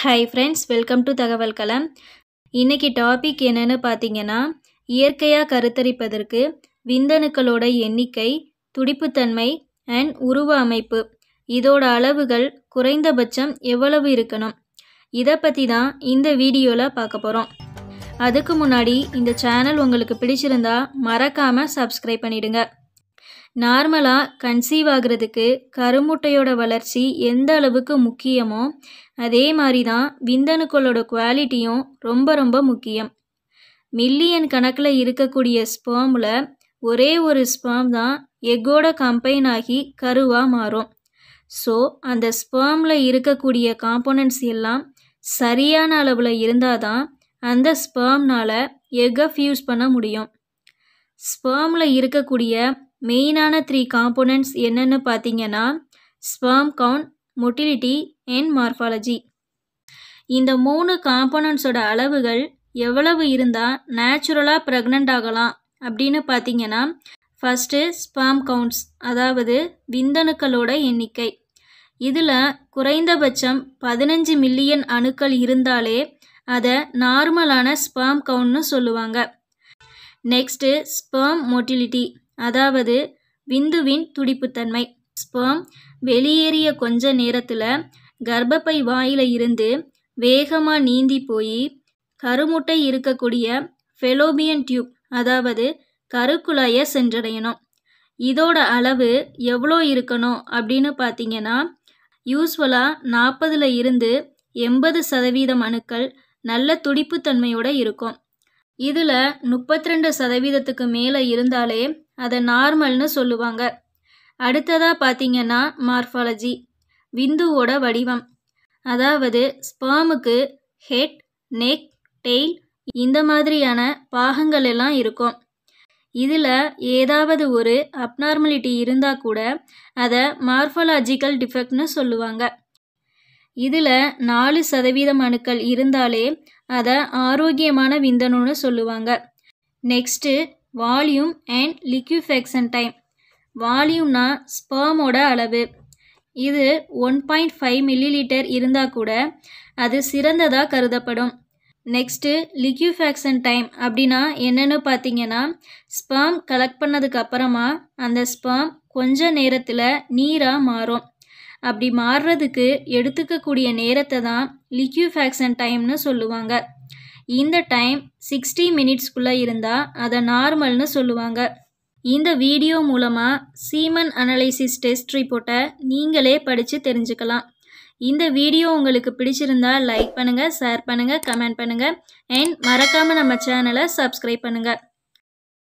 hi friends welcome to தகவல் கலம் இன்றைக்கி topic என்னென்னு பார்த்தீங்கன்னா இயற்கையாக கருத்தரிப்பதற்கு விந்தணுக்களோட எண்ணிக்கை துடிப்புத்தன்மை அண்ட் உருவ அமைப்பு இதோட அளவுகள் குறைந்தபட்சம் எவ்வளவு இருக்கணும் இதை பற்றி தான் இந்த வீடியோவில் பார்க்க போகிறோம் அதுக்கு முன்னாடி இந்த சேனல் உங்களுக்கு பிடிச்சிருந்தா மறக்காமல் சப்ஸ்கிரைப் பண்ணிவிடுங்க நார்மலாக கன்சீவ் ஆகிறதுக்கு கருமுட்டையோட வளர்ச்சி எந்த அளவுக்கு முக்கியமோ அதே மாதிரி தான் விந்தணுக்களோட குவாலிட்டியும் ரொம்ப ரொம்ப முக்கியம் மில்லியன் கணக்கில் இருக்கக்கூடிய ஸ்பாமில் ஒரே ஒரு ஸ்பாம் தான் எக்கோட கம்பைன் ஆகி கருவாக மாறும் ஸோ அந்த ஸ்பாமில் இருக்கக்கூடிய காம்போனன்ட்ஸ் எல்லாம் சரியான அளவில் இருந்தால் தான் அந்த ஸ்பாம்னால் எக்கை ஃபியூஸ் பண்ண முடியும் ஸ்பாமில் இருக்கக்கூடிய மெயினான த்ரீ காம்போனன்ட்ஸ் என்னென்னு பார்த்தீங்கன்னா sperm count motility and morphology இந்த மூணு காம்போனன்ட்ஸோட அளவுகள் எவ்வளவு இருந்தால் நேச்சுரலாக ப்ரெக்னென்ட் ஆகலாம் அப்படின்னு பார்த்தீங்கன்னா ஃபஸ்ட்டு ஸ்பாம் கவுண்ட்ஸ் அதாவது விந்தணுக்களோட எண்ணிக்கை இதில் குறைந்தபட்சம் பதினஞ்சு மில்லியன் அணுக்கள் இருந்தாலே அதை நார்மலான ஸ்பாம் கவுண்ட்னு சொல்லுவாங்க நெக்ஸ்ட்டு ஸ்பேம் மொட்டிலிட்டி அதாவது விந்துவின் துடிப்புத்தன்மை ஸ்பேம் வெளியேறிய கொஞ்ச நேரத்தில் கர்ப்பப்பை வாயில் இருந்து வேகமாக நீந்தி போய் கருமுட்டை இருக்கக்கூடிய ஃபெலோபியன் டியூப் அதாவது கருக்குழாயை சென்றடையணும் இதோட அளவு எவ்வளோ இருக்கணும் அப்படின்னு பார்த்தீங்கன்னா யூஸ்வலாக நாற்பதில் இருந்து எண்பது சதவீதம் அணுக்கள் நல்ல துடிப்புத்தன்மையோடு இருக்கும் இதில் முப்பத்தி ரெண்டு சதவீதத்துக்கு மேலே இருந்தாலே அதை நார்மல்னு சொல்லுவாங்க அடுத்ததாக பார்த்தீங்கன்னா மார்ஃபாலஜி விந்துவோட வடிவம் அதாவது ஸ்பாமுக்கு ஹெட் நெக் டெய்ல் இந்த மாதிரியான பாகங்கள் எல்லாம் இருக்கும் இதில் ஏதாவது ஒரு அப்நார்மலிட்டி இருந்தால் கூட அதை மார்ஃபாலஜிக்கல் டிஃபெக்ட்னு சொல்லுவாங்க இதில் நாலு சதவீதம் அணுக்கள் இருந்தாலே அதை ஆரோக்கியமான விந்தணுன்னு சொல்லுவாங்க next volume and liquefaction time வால்யூம்னா ஸ்பேமோட அளவு இது one point five millilitre இருந்தால் கூட அது சிறந்ததாக கருதப்படும் நெக்ஸ்ட்டு லிக்யூஃபேக்ஷன் டைம் அப்படின்னா என்னென்னு பார்த்தீங்கன்னா ஸ்பேம் கலெக்ட் பண்ணதுக்கப்புறமா அந்த ஸ்பேம் கொஞ்ச நேரத்தில் நீராக மாறும் அப்படி மாறுறதுக்கு எடுத்துக்கக்கூடிய நேரத்தை தான் லிக்யூஃபேக்ஷன் டைம்னு சொல்லுவாங்க இந்த டைம் சிக்ஸ்டி மினிட்ஸ்குள்ளே இருந்தால் அதை நார்மல்னு சொல்லுவாங்க இந்த வீடியோ மூலமாக சீமன் அனலைசிஸ் டெஸ்ட் ரிப்போர்ட்டை நீங்களே படித்து தெரிஞ்சுக்கலாம் இந்த வீடியோ உங்களுக்கு பிடிச்சிருந்தா லைக் பண்ணுங்கள் ஷேர் பண்ணுங்கள் கமெண்ட் பண்ணுங்கள் அண்ட் மறக்காமல் நம்ம சேனலை சப்ஸ்கிரைப் பண்ணுங்கள்